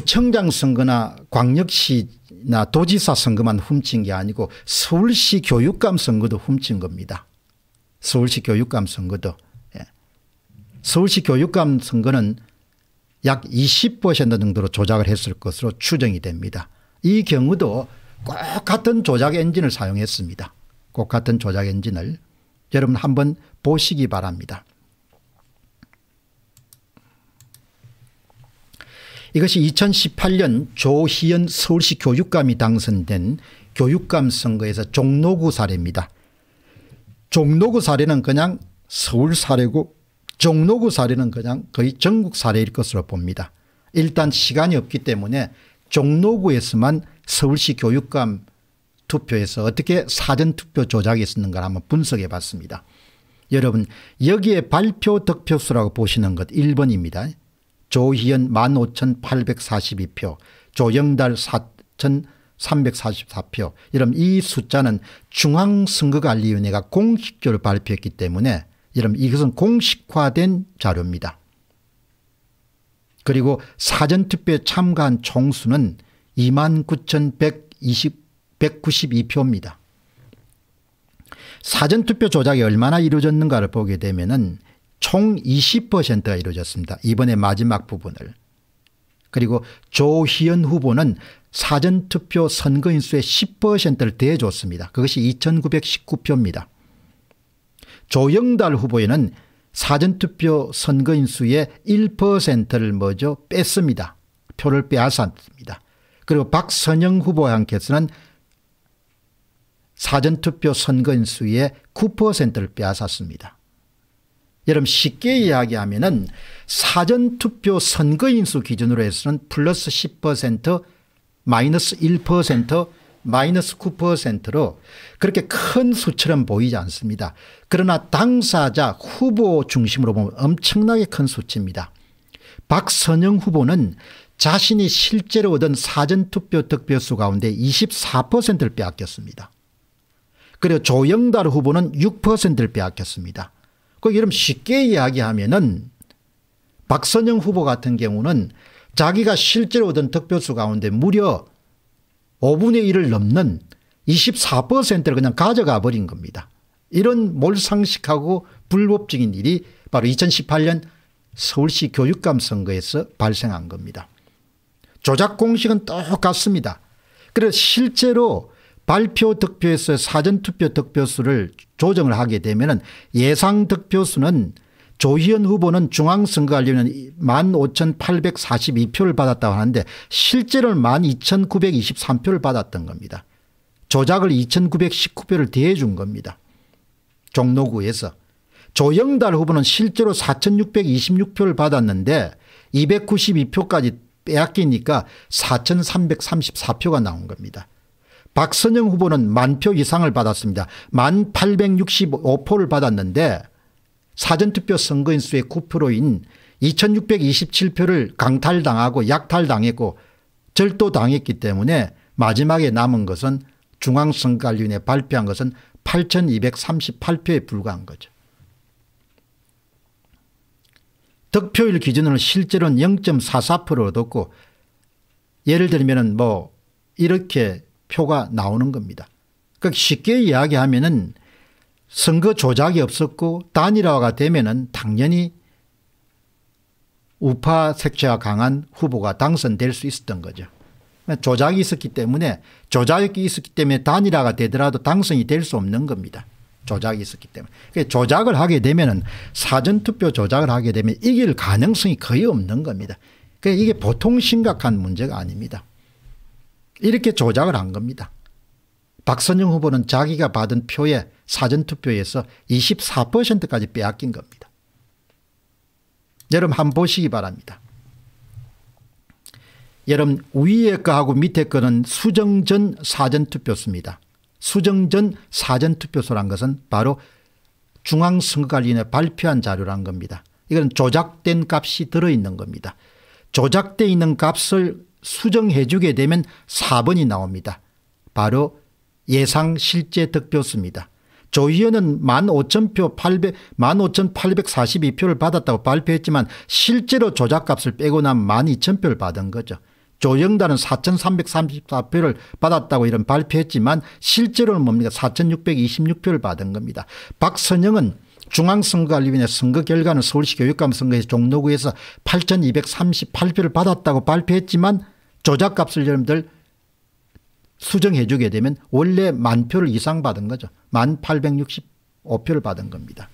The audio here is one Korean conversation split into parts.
구청장 그 선거나 광역시나 도지사 선거만 훔친 게 아니고 서울시 교육감 선거도 훔친 겁니다. 서울시 교육감 선거도. 예. 서울시 교육감 선거는 약 20% 정도로 조작을 했을 것으로 추정이 됩니다. 이 경우도 꼭 같은 조작 엔진을 사용했습니다. 꼭 같은 조작 엔진을 여러분 한번 보시기 바랍니다. 이것이 2018년 조희연 서울시 교육감이 당선된 교육감 선거에서 종로구 사례입니다. 종로구 사례는 그냥 서울 사례고 종로구 사례는 그냥 거의 전국 사례일 것으로 봅니다. 일단 시간이 없기 때문에 종로구에서만 서울시 교육감 투표에서 어떻게 사전투표 조작이 있었는가 한번 분석해 봤습니다. 여러분 여기에 발표 득표수라고 보시는 것 1번입니다. 조희연 15,842표 조영달 4,344표 이런 이 숫자는 중앙선거관리위원회가 공식적으로 발표했기 때문에 이런 이것은 공식화된 자료입니다. 그리고 사전투표에 참가한 총수는 29,192표입니다. 사전투표 조작이 얼마나 이루어졌는가를 보게 되면 은총 20%가 이루어졌습니다. 이번에 마지막 부분을. 그리고 조희연 후보는 사전투표 선거인수의 10%를 대줬습니다. 그것이 2919표입니다. 조영달 후보에는 사전투표 선거인수의 1%를 먼저 뺐습니다. 표를 빼앗았습니다. 그리고 박선영 후보와 함께서는 사전투표 선거인수의 9%를 빼앗았습니다. 여러분 쉽게 이야기하면은 사전투표 선거인수 기준으로 해서는 플러스 10% 마이너스 1% 마이너스 9%로 그렇게 큰 수처럼 보이지 않습니다. 그러나 당사자 후보 중심으로 보면 엄청나게 큰 수치입니다. 박선영 후보는 자신이 실제로 얻은 사전투표 득표수 가운데 24%를 빼앗겼습니다. 그리고 조영달 후보는 6%를 빼앗겼습니다. 그 이름 쉽게 이야기하면은 박선영 후보 같은 경우는 자기가 실제로 얻은 득표수 가운데 무려 5분의 1을 넘는 24%를 그냥 가져가 버린 겁니다. 이런 몰상식하고 불법적인 일이 바로 2018년 서울시 교육감 선거에서 발생한 겁니다. 조작 공식은 똑같습니다. 그래서 실제로 발표 득표에서 사전투표 득표수를 조정을 하게 되면 예상 득표수는 조희연 후보는 중앙선거관리위원 15,842표를 받았다고 하는데 실제로 는 12,923표를 받았던 겁니다. 조작을 2,919표를 대해 준 겁니다. 종로구에서. 조영달 후보는 실제로 4,626표를 받았는데 292표까지 빼앗기니까 4,334표가 나온 겁니다. 박선영 후보는 만표 이상을 받았습니다. 1865표를 받았는데 사전투표 선거인수의 9%인 2627표를 강탈당하고 약탈당했고 절도당했기 때문에 마지막에 남은 것은 중앙선관위원회 발표한 것은 8238표에 불과한 거죠. 득표율 기준으로 실제로는 0.44% 얻었고 예를 들면 뭐 이렇게 표가 나오는 겁니다. 그러니까 쉽게 이야기하면은 선거 조작이 없었고 단일화가 되면은 당연히 우파 색채가 강한 후보가 당선될 수 있었던 거죠. 조작이 있었기 때문에 조작이 있었기 때문에 단일화가 되더라도 당선이 될 수 없는 겁니다. 조작이 있었기 때문에. 그러니까 조작을 하게 되면은 사전투표 조작을 하게 되면 이길 가능성이 거의 없는 겁니다. 그러니까 이게 보통 심각한 문제가 아닙니다. 이렇게 조작을 한 겁니다. 박선영 후보는 자기가 받은 표의 사전투표에서 24%까지 빼앗긴 겁니다. 여러분 한번 보시기 바랍니다. 여러분 위에 거하고 밑에 거는 수정전 사전투표소입니다. 수정전 사전투표소란 것은 바로 중앙선거관리위원회 발표한 자료란 겁니다. 이건 조작된 값이 들어있는 겁니다. 조작되어 있는 값을 수정해 주게 되면 4번이 나옵니다. 바로 예상 실제 득표수입니다. 조 의원은 15,000표 800, 15,842표를 받았다고 발표했지만 실제로 조작값을 빼고 난 12,000표를 받은 거죠. 조영단은 4,334표를 받았다고 이런 발표했지만 실제로는 뭡니까 4,626표를 받은 겁니다. 박선영은 중앙선거관리위원회 선거 결과는 서울시 교육감 선거에서 종로구에서 8238표를 받았다고 발표했지만 조작값을 여러분들 수정해 주게 되면 원래 만 표를 이상 받은 거죠. 만 865표를 받은 겁니다.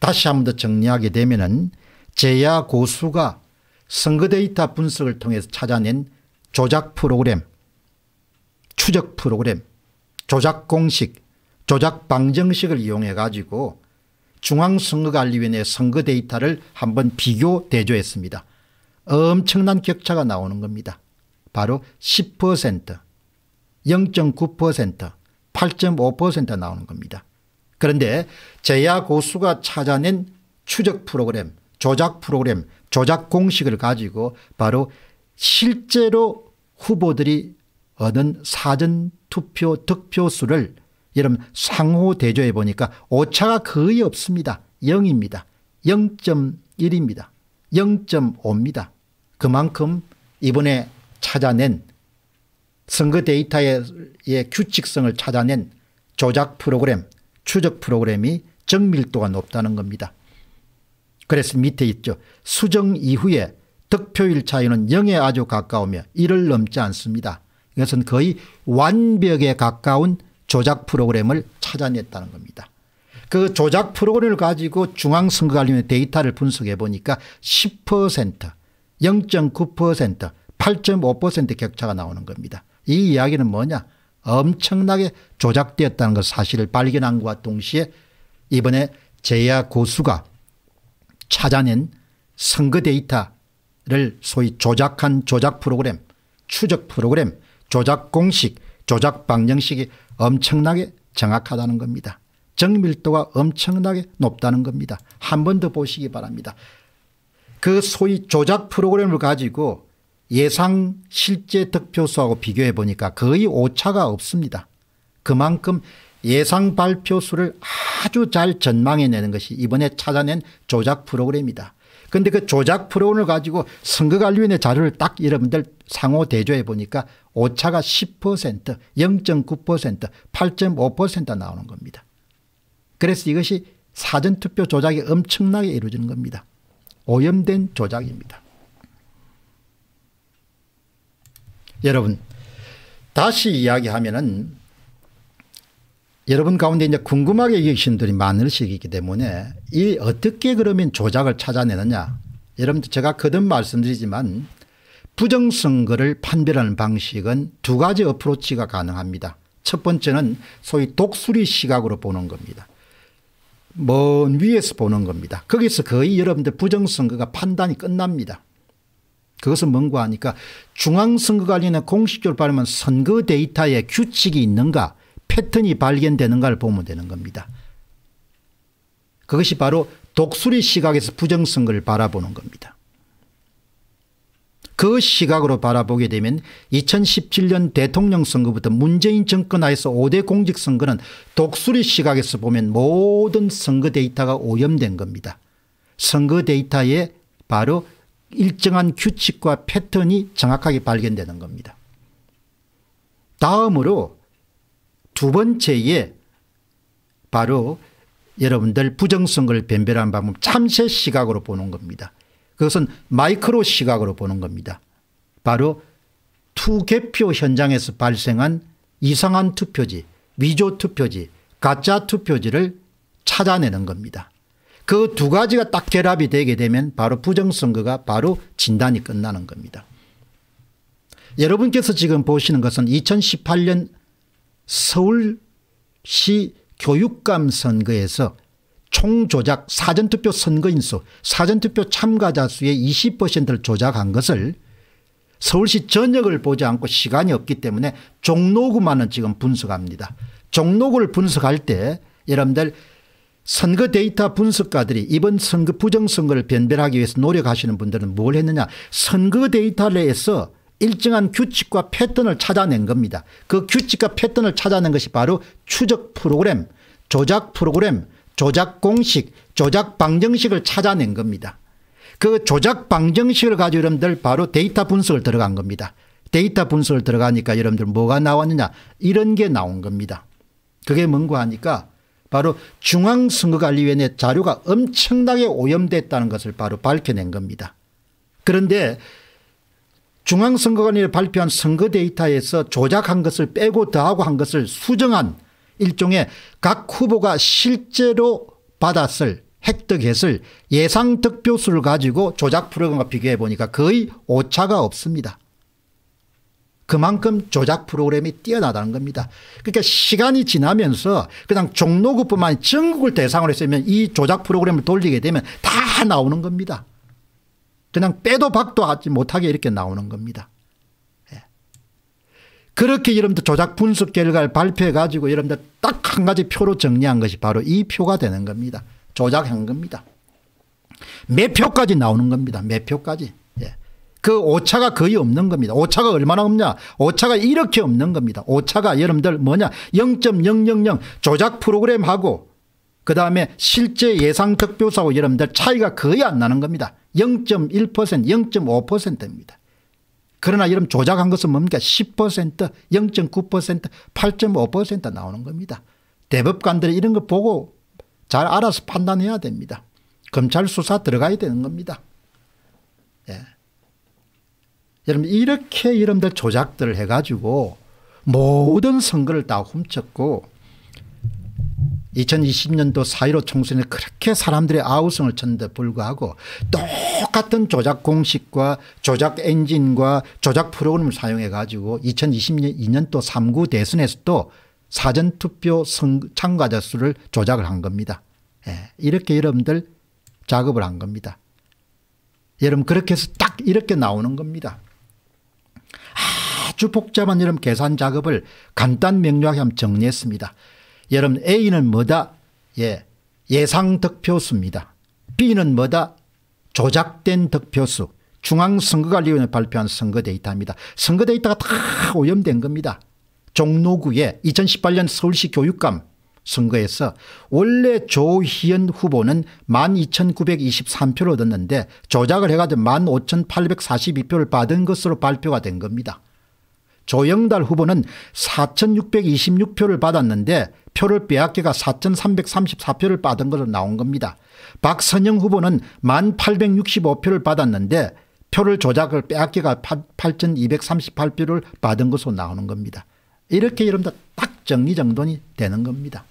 다시 한 번 더 정리하게 되면 은 제야 고수가 선거 데이터 분석을 통해서 찾아낸 조작 프로그램, 추적 프로그램, 조작 공식, 조작 방정식을 이용해 가지고 중앙선거관리위원회 선거 데이터를 한번 비교 대조했습니다. 엄청난 격차가 나오는 겁니다. 바로 10% 0.9% 8.5% 나오는 겁니다. 그런데 제야 고수가 찾아낸 추적 프로그램 조작 프로그램 조작 공식을 가지고 바로 실제로 후보들이 얻은 사전투표 득표수를 여러분 상호 대조해 보니까 오차가 거의 없습니다. 0입니다. 0.1입니다. 0.5입니다. 그만큼 이번에 찾아낸 선거 데이터의 규칙성을 찾아낸 조작 프로그램, 추적 프로그램이 정밀도가 높다는 겁니다. 그래서 밑에 있죠. 수정 이후에 득표율 차이는 0에 아주 가까우며 1을 넘지 않습니다. 이것은 거의 완벽에 가까운 조작 프로그램을 찾아냈다는 겁니다. 그 조작 프로그램을 가지고 중앙선거관리위원회 데이터를 분석해 보니까 10% 0.9% 8.5% 격차가 나오는 겁니다. 이 이야기는 뭐냐 엄청나게 조작되었다는 것 사실을 발견한 것과 동시에 이번에 제야 고수가 찾아낸 선거 데이터를 소위 조작한 조작 프로그램 추적 프로그램 조작 공식 조작 방정식이 엄청나게 정확하다는 겁니다. 정밀도가 엄청나게 높다는 겁니다. 한 번 더 보시기 바랍니다. 그 소위 조작 프로그램을 가지고 예상 실제 득표수하고 비교해 보니까 거의 오차가 없습니다. 그만큼 예상 발표수를 아주 잘 전망해내는 것이 이번에 찾아낸 조작 프로그램이다. 그런데 그 조작 프로그램을 가지고 선거관리위원회 자료를 딱 여러분들 상호 대조해 보니까 오차가 10% 0.9% 8.5% 나오는 겁니다. 그래서 이것이 사전투표 조작이 엄청나게 이루어지는 겁니다. 오염된 조작입니다. 여러분 다시 이야기하면 은 여러분 가운데 이제 궁금하게 계신 분들이 많으시기 때문에 이 어떻게 그러면 조작을 찾아내느냐 여러분 제가 거듭 말씀드리지만 부정선거를 판별하는 방식은 두 가지 어프로치가 가능합니다. 첫 번째는 소위 독수리 시각으로 보는 겁니다. 먼 위에서 보는 겁니다. 거기서 거의 여러분들 부정선거가 판단이 끝납니다. 그것은 뭔가 하니까 중앙선거관리는 공식적으로 말하면 선거 데이터에 규칙이 있는가 패턴이 발견되는가를 보면 되는 겁니다. 그것이 바로 독수리 시각에서 부정선거를 바라보는 겁니다. 그 시각으로 바라보게 되면 2017년 대통령 선거부터 문재인 정권 하에서 5대 공직선거는 독수리 시각에서 보면 모든 선거 데이터가 오염된 겁니다. 선거 데이터에 바로 일정한 규칙과 패턴이 정확하게 발견되는 겁니다. 다음으로 두 번째에 바로 여러분들 부정성을 변별하는 방법 참새 시각으로 보는 겁니다. 그것은 마이크로 시각으로 보는 겁니다. 바로 투개표 현장에서 발생한 이상한 투표지 위조 투표지 가짜 투표지를 찾아내는 겁니다. 그 두 가지가 딱 결합이 되게 되면 바로 부정선거가 바로 진단이 끝나는 겁니다. 여러분께서 지금 보시는 것은 2018년 서울시 교육감 선거에서 총조작 사전투표 선거인수 사전투표 참가자 수의 20%를 조작한 것을 서울시 전역을 보지 않고 시간이 없기 때문에 종로구만은 지금 분석합니다. 종로구를 분석할 때 여러분들 선거 데이터 분석가들이 이번 선거 부정선거를 변별하기 위해서 노력하시는 분들은 뭘 했느냐 선거 데이터 내에서 일정한 규칙과 패턴을 찾아낸 겁니다. 그 규칙과 패턴을 찾아낸 것이 바로 추적 프로그램, 조작 프로그램, 조작 공식, 조작 방정식을 찾아낸 겁니다. 그 조작 방정식을 가지고 여러분들 바로 데이터 분석을 들어간 겁니다. 데이터 분석을 들어가니까 여러분들 뭐가 나왔느냐 이런 게 나온 겁니다. 그게 뭔가 하니까 바로 중앙선거관리위원회 자료가 엄청나게 오염됐다는 것을 바로 밝혀낸 겁니다. 그런데 중앙선거관이 발표한 선거 데이터에서 조작한 것을 빼고 더하고 한 것을 수정한 일종의 각 후보가 실제로 받았을 획득했을 예상 득표수를 가지고 조작 프로그램과 비교해 보니까 거의 오차가 없습니다. 그만큼 조작 프로그램이 뛰어나다는 겁니다. 그러니까 시간이 지나면서 그냥 종로구뿐만 아니라 전국을 대상으로 했으면 이 조작 프로그램을 돌리게 되면 다 나오는 겁니다. 그냥 빼도 박도 하지 못하게 이렇게 나오는 겁니다. 예. 그렇게 여러분들 조작 분석 결과를 발표해가지고 여러분들 딱 한 가지 표로 정리한 것이 바로 이 표가 되는 겁니다. 조작한 겁니다. 몇표까지 나오는 겁니다. 몇표까지 예. 그 오차가 거의 없는 겁니다. 오차가 얼마나 없냐? 오차가 이렇게 없는 겁니다. 오차가 여러분들 뭐냐? 0.000 조작 프로그램하고 그 다음에 실제 예상 득표사고 여러분들 차이가 거의 안 나는 겁니다. 0.1% 0.5%입니다. 그러나 여러분 조작한 것은 뭡니까 10% 0.9% 8.5% 나오는 겁니다. 대법관들이 이런 거 보고 잘 알아서 판단해야 됩니다. 검찰 수사 들어가야 되는 겁니다. 예. 여러분 이렇게 여러분들 조작들을 해가지고 모든 선거를 다 훔쳤고 2020년도 4.15 총선에 그렇게 사람들의 아우성을 쳤는데 불구하고 똑같은 조작 공식과 조작 엔진과 조작 프로그램을 사용해 가지고 2022년도 3구 대선에서도 사전투표 참가자 수를 조작을 한 겁니다. 예. 이렇게 여러분들 작업을 한 겁니다. 여러분 그렇게 해서 딱 이렇게 나오는 겁니다. 아주 복잡한 여러분 계산 작업을 간단 명료하게 정리했습니다. 여러분 A는 뭐다? 예, 예상 득표수입니다. B는 뭐다? 조작된 득표수. 중앙선거관리위원회 발표한 선거 데이터입니다. 선거 데이터가 다 오염된 겁니다. 종로구의 2018년 서울시 교육감 선거에서 원래 조희연 후보는 12,923표를 얻었는데 조작을 해가지고 15,842표를 받은 것으로 발표가 된 겁니다. 조영달 후보는 4626표를 받았는데 표를 빼앗겨가 4334표를 받은 것으로 나온 겁니다. 박선영 후보는 1865표를 받았는데 표를 조작을 빼앗겨가 8238표를 받은 것으로 나오는 겁니다. 이렇게 이러면 딱 정리정돈이 되는 겁니다.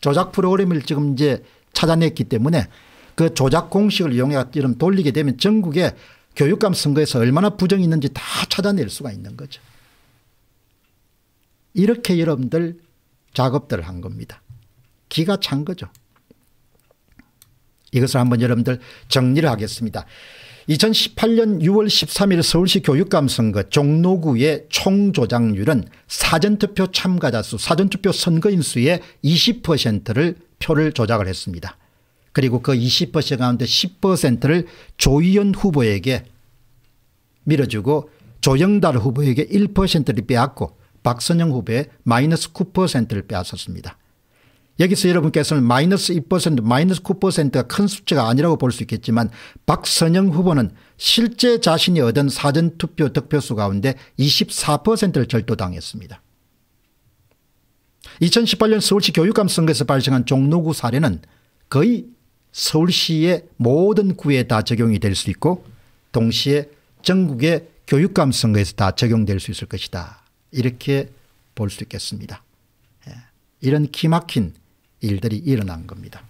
조작 프로그램을 지금 이제 찾아냈기 때문에 그 조작 공식을 이용해 이름 돌리게 되면 전국에 교육감 선거에서 얼마나 부정이 있는지 다 찾아낼 수가 있는 거죠. 이렇게 여러분들 작업들을 한 겁니다. 기가 찬 거죠. 이것을 한번 여러분들 정리를 하겠습니다. 2018년 6월 13일 서울시 교육감 선거 종로구의 총조장률은 사전투표 참가자 수, 사전투표 선거인 수의 20%를 표를 조작을 했습니다. 그리고 그 20% 가운데 10%를 조희연 후보에게 밀어주고 조영달 후보에게 1%를 빼앗고 박선영 후보의 마이너스 9%를 빼앗았습니다. 여기서 여러분께서는 마이너스 2% 마이너스 9%가 큰 수치가 아니라고 볼 수 있겠지만 박선영 후보는 실제 자신이 얻은 사전투표 득표수 가운데 24%를 절도당했습니다. 2018년 서울시 교육감 선거에서 발생한 종로구 사례는 거의 서울시의 모든 구에 다 적용이 될 수 있고 동시에 전국의 교육감 선거에서 다 적용될 수 있을 것이다. 이렇게 볼 수 있겠습니다. 예, 이런 기막힌 일들이 일어난 겁니다.